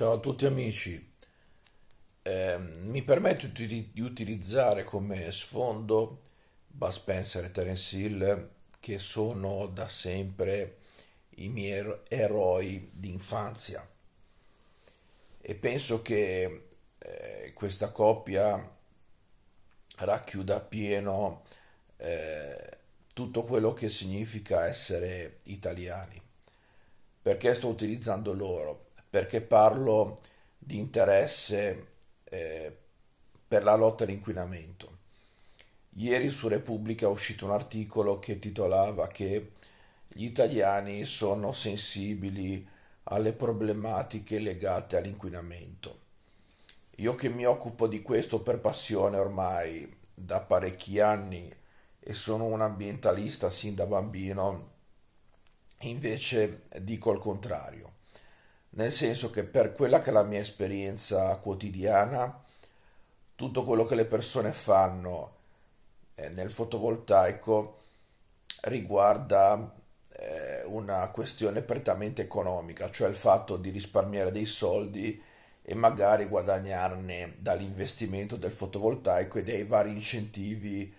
Ciao a tutti amici, eh, mi permetto di, di, utilizzare come sfondo Bud Spencer e Terence Hill che sono da sempre i miei eroi d'infanzia e penso che eh, questa coppia racchiuda pieno eh, tutto quello che significa essere italiani perché sto utilizzando loro perché parlo di interesse eh, per la lotta all'inquinamento. Ieri su Repubblica è uscito un articolo che titolava che gli italiani sono sensibili alle problematiche legate all'inquinamento. Io che mi occupo di questo per passione ormai da parecchi anni e sono un ambientalista sin da bambino, invece dico il contrario nel senso che per quella che è la mia esperienza quotidiana, tutto quello che le persone fanno eh, nel fotovoltaico riguarda eh, una questione prettamente economica, cioè il fatto di risparmiare dei soldi e magari guadagnarne dall'investimento del fotovoltaico e dei vari incentivi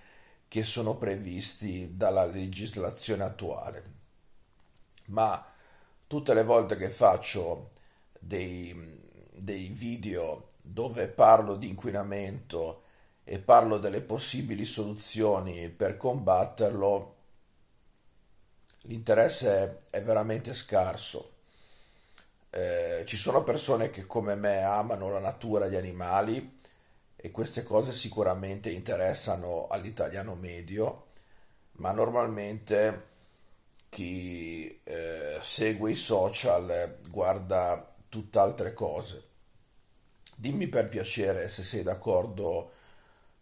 che sono previsti dalla legislazione attuale. Ma tutte le volte che faccio dei, dei video dove parlo di inquinamento e parlo delle possibili soluzioni per combatterlo, l'interesse è veramente scarso. Eh, ci sono persone che come me amano la natura, gli animali e queste cose sicuramente interessano all'italiano medio, ma normalmente chi eh, segue i social, guarda tutt'altre cose. Dimmi per piacere se sei d'accordo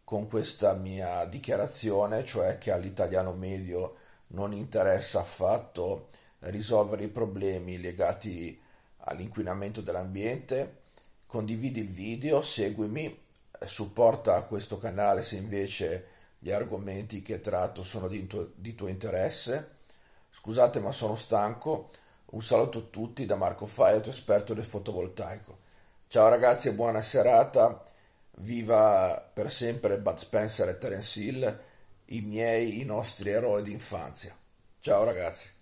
con questa mia dichiarazione, cioè che all'italiano medio non interessa affatto risolvere i problemi legati all'inquinamento dell'ambiente. Condividi il video, seguimi, supporta questo canale se invece gli argomenti che tratto sono di tuo, di tuo interesse Scusate ma sono stanco. Un saluto a tutti da Marco Faiato, esperto del fotovoltaico. Ciao ragazzi e buona serata. Viva per sempre Bud Spencer e Terence Hill, i miei, i nostri eroi d'infanzia. Ciao ragazzi.